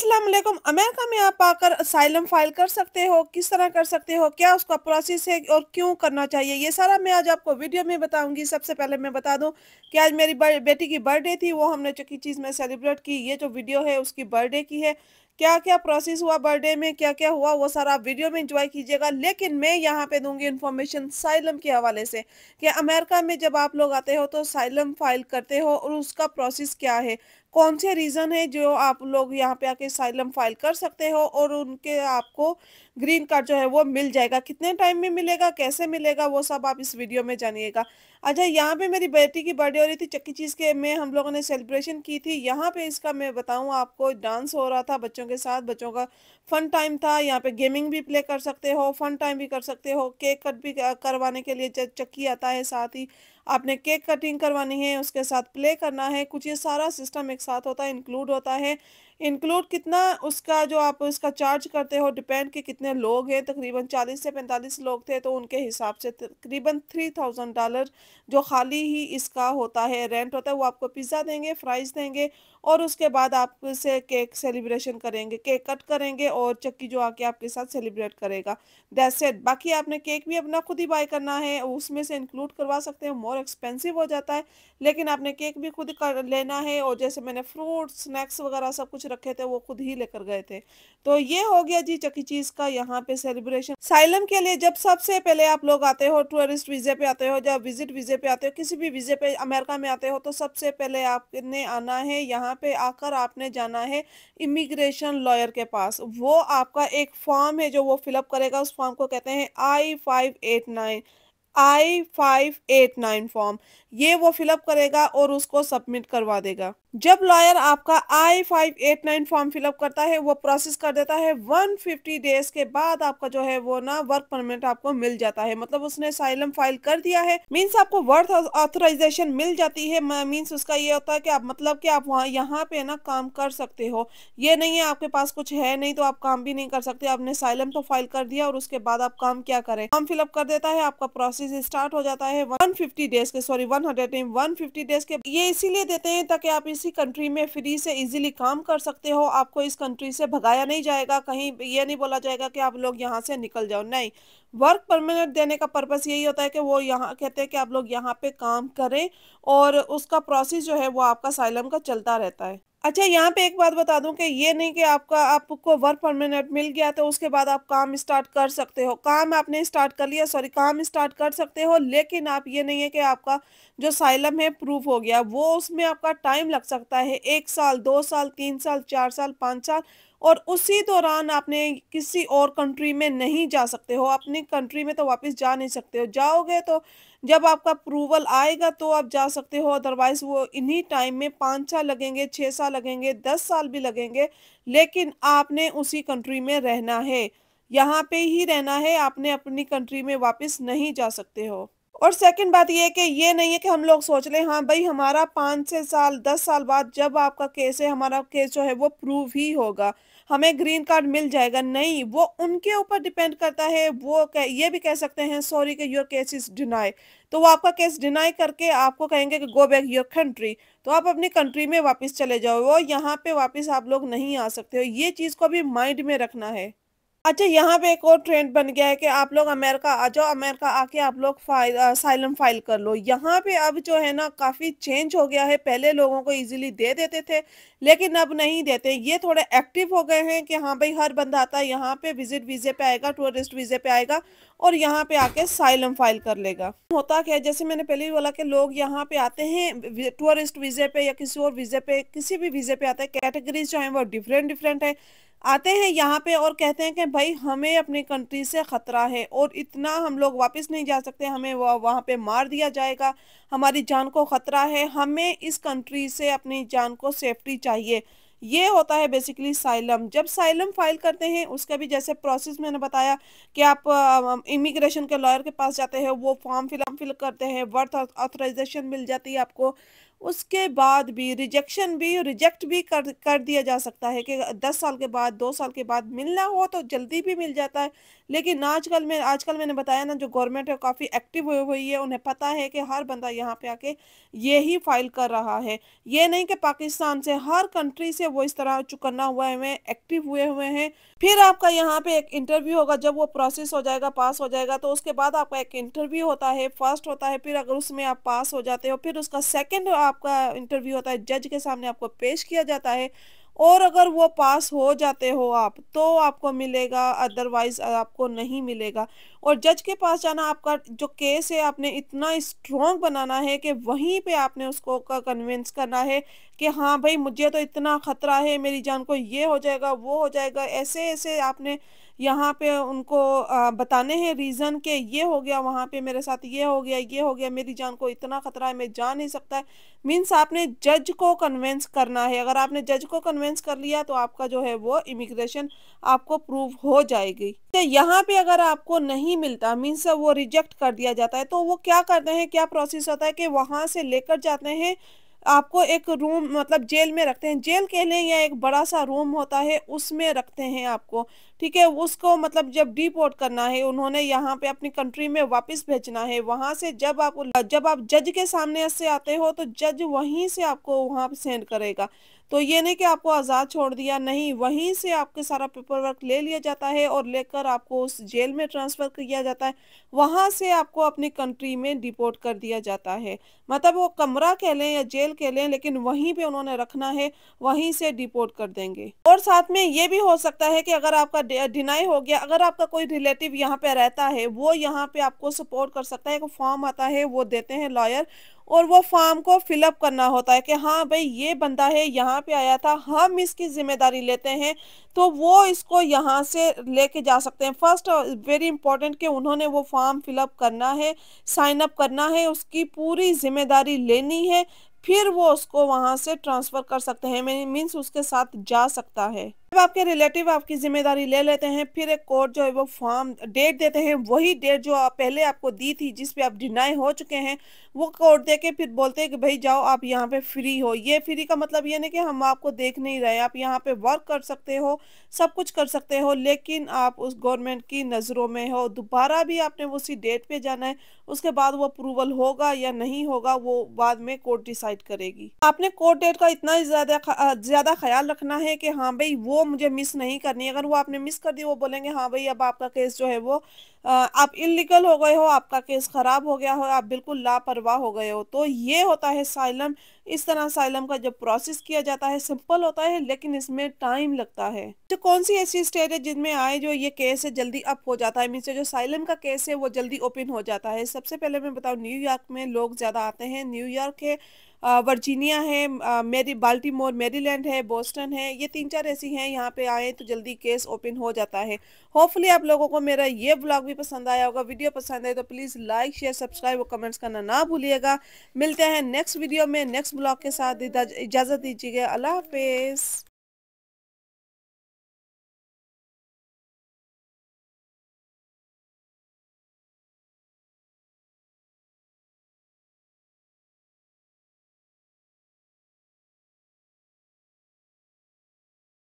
अस्सलाम वालेकुम अमेरिका में आप आकर असाइलम फाइल कर सकते हो किस तरह कर सकते हो क्या उसका प्रोसेस है और क्यों करना चाहिए ये सारा मैं आज आपको वीडियो में बताऊंगी सबसे पहले मैं बता दूं कि आज मेरी बेटी की बर्थडे थी वो हमने चक्की चीज़ में सेलिब्रेट की ये जो वीडियो है उसकी बर्थडे की है क्या क्या प्रोसेस हुआ बर्थडे में क्या क्या हुआ वो सारा आप वीडियो में इंजॉय कीजिएगा लेकिन मैं यहाँ पे दूंगी इन्फॉर्मेशन साइलम के हवाले से कि अमेरिका में जब आप लोग आते हो तो साइलम फाइल करते हो और उसका प्रोसेस क्या है कौन से रीज़न है जो आप लोग यहाँ पे आके साइलम फाइल कर सकते हो और उनके आपको ग्रीन कार्ड जो है वो मिल जाएगा कितने टाइम में मिलेगा कैसे मिलेगा वो सब आप इस वीडियो में जानिएगा अच्छा यहाँ पे मेरी बेटी की बर्थडे हो रही थी चक्की चीज़ के में हम लोगों ने सेलिब्रेशन की थी यहाँ पे इसका मैं बताऊँ आपको डांस हो रहा था बच्चों के साथ बच्चों का फन टाइम था यहाँ पे गेमिंग भी प्ले कर सकते हो फन टाइम भी कर सकते हो केक कट भी करवाने के लिए चक्की आता है साथ ही आपने केक कटिंग करवानी है उसके साथ प्ले करना है कुछ ये सारा सिस्टम एक साथ होता है इंक्लूड होता है इंक्लूड कितना उसका जो आप उसका चार्ज करते हो डिपेंड कि कितने लोग हैं तकरीबन चालीस से पैंतालीस लोग थे तो उनके हिसाब से तकरीबन थ्री थाउजेंड डॉलर जो खाली ही इसका होता है रेंट होता है वो आपको पिज़्ज़ा देंगे फ्राइज़ देंगे और उसके बाद आप से केक सेलिब्रेशन करेंगे केक कट करेंगे और चक्की जो आके आपके साथ सेलिब्रेट करेगा दैट्स इट बाकी आपने केक भी अपना खुद ही बाय करना है उसमें से इंक्लूड करवा सकते हैं मोर एक्सपेंसिव हो जाता है लेकिन आपने केक भी खुद कर लेना है और जैसे मैंने फ्रूट स्नैक्स वगैरह सब कुछ रखे थे वो खुद ही लेकर गए थे तो ये हो गया जी चक्की चीज़ का यहाँ पे सेलिब्रेशन साइलम के लिए जब सबसे पहले आप लोग आते हो टूरिस्ट वीज़े पे आते हो जब विजिट वीज़े पे आते हो किसी भी वीज़े पे अमेरिका में आते हो तो सबसे पहले आपने आना है यहाँ यहाँ पे आकर आपने जाना है इमिग्रेशन लॉयर के पास वो आपका एक फॉर्म है जो वो फिलअप करेगा उस फॉर्म को कहते हैं I five eight nine I five eight nine form ये वो फिलअप करेगा और उसको सबमिट करवा देगा जब लॉयर आपका I five eight nine form fill up करता है वो प्रोसेस कर देता है वन फिफ्टी डेज के बाद आपका जो है वो ना वर्क परमिट आपको मिल जाता है मतलब उसने साइलम फाइल कर दिया है मीन्स आपको वर्थ ऑथोराइजेशन मिल जाती है मीन्स उसका ये होता है कि आप मतलब कि आप वहाँ यहाँ पे ना काम कर सकते हो ये नहीं है आपके पास कुछ है नहीं तो आप काम भी नहीं कर सकते आपने साइलम तो फाइल कर दिया और उसके बाद आप काम क्या करें फॉर्म फिलअप कर देता है आपका प्रोसेस स्टार्ट हो जाता है वन फिफ्टी डेज के sorry one hundred one fifty days के ये इसीलिए देते हैं ताकि आप इस किसी कंट्री में फ्री से इजीली काम कर सकते हो आपको इस कंट्री से भगाया नहीं जाएगा कहीं ये नहीं बोला जाएगा कि आप लोग यहाँ से निकल जाओ नहीं वर्क परमानेंट देने का पर्पस यही होता है कि वो यहाँ कहते हैं कि आप लोग यहाँ पे काम करें और उसका प्रोसेस जो है वो आपका साइलम का चलता रहता है अच्छा यहाँ पे एक बात बता दूं कि ये नहीं कि आपका आपको वर्क परमानेंट मिल गया तो उसके बाद आप काम स्टार्ट कर सकते हो काम आपने स्टार्ट कर लिया सॉरी काम स्टार्ट कर सकते हो लेकिन आप ये नहीं है कि आपका जो साइलम है प्रूफ हो गया वो उसमें आपका टाइम लग सकता है एक साल दो साल तीन साल चार साल पाँच साल और उसी दौरान आपने किसी और कंट्री में नहीं जा सकते हो अपनी कंट्री में तो वापस जा नहीं सकते हो जाओगे तो जब आपका अप्रूवल आएगा तो आप जा सकते हो अदरवाइज वो इन्हीं टाइम में पाँच साल लगेंगे छः साल लगेंगे दस साल भी लगेंगे लेकिन आपने उसी कंट्री में रहना है यहाँ पे ही रहना है आपने अपनी कंट्री में वापस नहीं जा सकते हो और सेकंड बात ये कि ये नहीं है कि हम लोग सोच लें हाँ भाई हमारा पाँच छः साल दस साल बाद जब आपका केस है हमारा केस जो है वो प्रूव ही होगा हमें ग्रीन कार्ड मिल जाएगा नहीं वो उनके ऊपर डिपेंड करता है वो कह, ये भी कह सकते हैं सॉरी कि योर केस इज़ डिनाई तो वो आपका केस डिनाई करके आपको कहेंगे कि गो बैक योर कंट्री तो आप अपनी कंट्री में वापस चले जाओ वो यहाँ पे वापस आप लोग नहीं आ सकते हो ये चीज़ को भी माइंड में रखना है अच्छा यहाँ पे एक और ट्रेंड बन गया है कि आप लोग अमेरिका आ जाओ अमेरिका आके आप लोग फाइल साइलम फाइल कर लो यहाँ पे अब जो है ना काफ़ी चेंज हो गया है पहले लोगों को इजीली दे देते थे लेकिन अब नहीं देते ये थोड़े एक्टिव हो गए हैं कि हाँ भाई हर बंदा आता है यहाँ पे विजिट वीज़े पे आएगा टूरिस्ट वीज़े पे आएगा और यहाँ पे आके साइलम फाइल कर लेगा होता क्या है जैसे मैंने पहले भी बोला कि लोग यहाँ पे आते हैं टूरिस्ट वीज़े पे या किसी और वीज़े पे किसी भी वीज़े पे आते हैं कैटेगरीज जो हैं वो डिफरेंट डिफरेंट है आते हैं यहाँ पे और कहते हैं कि भाई हमें अपने कंट्री से ख़तरा है और इतना हम लोग वापस नहीं जा सकते हमें वह वहाँ पे मार दिया जाएगा हमारी जान को ख़तरा है हमें इस कंट्री से अपनी जान को सेफ्टी चाहिए ये होता है बेसिकली साइलम जब साइलम फाइल करते हैं उसका भी जैसे प्रोसेस मैंने बताया कि आप इमिग्रेशन के लॉयर के पास जाते हैं वो फॉर्म फिलअप फिल करते हैं वर्थ ऑथराइजेशन मिल जाती है आपको उसके बाद भी रिजेक्शन भी रिजेक्ट भी कर कर दिया जा सकता है कि दस साल के बाद दो साल के बाद मिलना हो तो जल्दी भी मिल जाता है लेकिन आजकल मैं आजकल मैंने बताया ना जो गवर्नमेंट है काफ़ी एक्टिव हुई हुई है उन्हें पता है कि हर बंदा यहाँ पे आके ये ही फाइल कर रहा है ये नहीं कि पाकिस्तान से हर कंट्री से वो इस तरह चुकन्ना हुए हुए एक्टिव हुए हुए हैं फिर आपका यहाँ पे एक इंटरव्यू होगा जब वो प्रोसेस हो जाएगा पास हो जाएगा तो उसके बाद आपका एक इंटरव्यू होता है फर्स्ट होता है फिर अगर उसमें आप पास हो जाते हो फिर उसका सेकेंड आपका इंटरव्यू होता है जज के सामने आपको पेश किया जाता है और अगर वो पास हो जाते हो आप तो आपको मिलेगा अदरवाइज आपको नहीं मिलेगा और जज के पास जाना आपका जो केस है आपने इतना स्ट्रॉन्ग बनाना है कि वहीं पे आपने उसको का कन्विंस करना है कि हाँ भाई मुझे तो इतना ख़तरा है मेरी जान को ये हो जाएगा वो हो जाएगा ऐसे ऐसे आपने यहाँ पे उनको बताने हैं रीज़न के ये हो गया वहाँ पे मेरे साथ ये हो गया ये हो गया मेरी जान को इतना ख़तरा है मैं जा नहीं सकता है मीन्स आपने जज को कन्वेंस करना है अगर आपने जज को कन्वेंस कर लिया तो आपका जो है वो इमिग्रेशन आपको प्रूव हो जाएगी तो यहाँ पे अगर आपको नहीं मिलता मीन्स वो रिजेक्ट कर दिया जाता है तो वो क्या करते हैं क्या प्रोसेस होता है कि वहाँ से लेकर जाते हैं आपको एक रूम मतलब जेल में रखते हैं जेल के लिए या एक बड़ा सा रूम होता है उसमें रखते हैं आपको ठीक है उसको मतलब जब डिपोर्ट करना है उन्होंने यहाँ पे अपनी कंट्री में वापस भेजना है वहाँ से जब आप जब आप जज के सामने से आते हो तो जज वहीं से आपको वहाँ सेंड करेगा तो ये नहीं कि आपको आज़ाद छोड़ दिया नहीं वहीं से आपके सारा पेपर वर्क ले लिया जाता है और लेकर आपको उस जेल में ट्रांसफ़र किया जाता है वहाँ से आपको अपनी कंट्री में डिपोर्ट कर दिया जाता है मतलब वो कमरा कह लें या जेल कह लें लेकिन वहीं पे उन्होंने रखना है वहीं से डिपोर्ट कर देंगे और साथ में ये भी हो सकता है कि अगर आपका डिनाई हो गया अगर आपका कोई रिलेटिव यहाँ पे रहता है वो यहाँ पे आपको सपोर्ट कर सकता है एक फॉर्म आता है वो देते हैं लॉयर और वो फॉर्म को फिलअप करना होता है कि हाँ भाई ये बंदा है यहाँ पे आया था हम इसकी ज़िम्मेदारी लेते हैं तो वो इसको यहाँ से लेके जा सकते हैं फर्स्ट वेरी इंपॉर्टेंट कि उन्होंने वो फॉर्म फिलअप करना है साइन अप करना है उसकी पूरी ज़िम्मेदारी लेनी है फिर वो उसको वहाँ से ट्रांसफ़र कर सकते हैं मीन्स उसके साथ जा सकता है जब आपके रिलेटिव आपकी जिम्मेदारी ले लेते हैं फिर एक कोर्ट जो है वो फॉर्म डेट देते हैं वही डेट जो आप पहले आपको दी थी जिस पे आप डिनाई हो चुके हैं वो कोर्ट दे के फिर बोलते हैं कि भाई जाओ आप यहाँ पे फ्री हो ये फ्री का मतलब ये नहीं कि हम आपको देख नहीं रहे आप यहाँ पे वर्क कर सकते हो सब कुछ कर सकते हो लेकिन आप उस गवर्नमेंट की नज़रों में हो दोबारा भी आपने उसी डेट पर जाना है उसके बाद वो अप्रूवल होगा या नहीं होगा वो बाद में कोर्ट डिसाइड करेगी आपने कोर्ट डेट का इतना ज़्यादा ज़्यादा ख्याल रखना है कि हाँ भाई वो वो मुझे मिस नहीं करनी अगर वो आपने मिस कर दी वो बोलेंगे हाँ भाई अब आपका केस जो है वो आप इलीगल हो गए हो आपका केस ख़राब हो गया हो आप बिल्कुल लापरवाह हो गए हो तो ये होता है साइलम इस तरह साइलम का जब प्रोसेस किया जाता है सिंपल होता है लेकिन इसमें टाइम लगता है तो कौन सी ऐसी स्टेट है जिनमें आए जो ये केस है जल्दी अप हो जाता है मीन से जो साइलम का केस है वो जल्दी ओपन हो जाता है सबसे पहले मैं बताऊँ न्यूयॉर्क में लोग ज़्यादा आते हैं न्यूयॉर्क है वर्जीनिया है मेरी बाल्टीमोर मेरीलैंड है बोस्टन है ये तीन चार ऐसी हैं यहाँ पे आए तो जल्दी केस ओपन हो जाता है होपफुली आप लोगों को मेरा ये ब्लॉग भी पसंद आया होगा वीडियो पसंद आए तो प्लीज़ लाइक शेयर सब्सक्राइब और कमेंट्स करना ना भूलिएगा मिलते हैं नेक्स्ट वीडियो में नेक्स्ट ब्लॉग के साथ इजाज़त दीजिएगा अल्लाह हाफिज़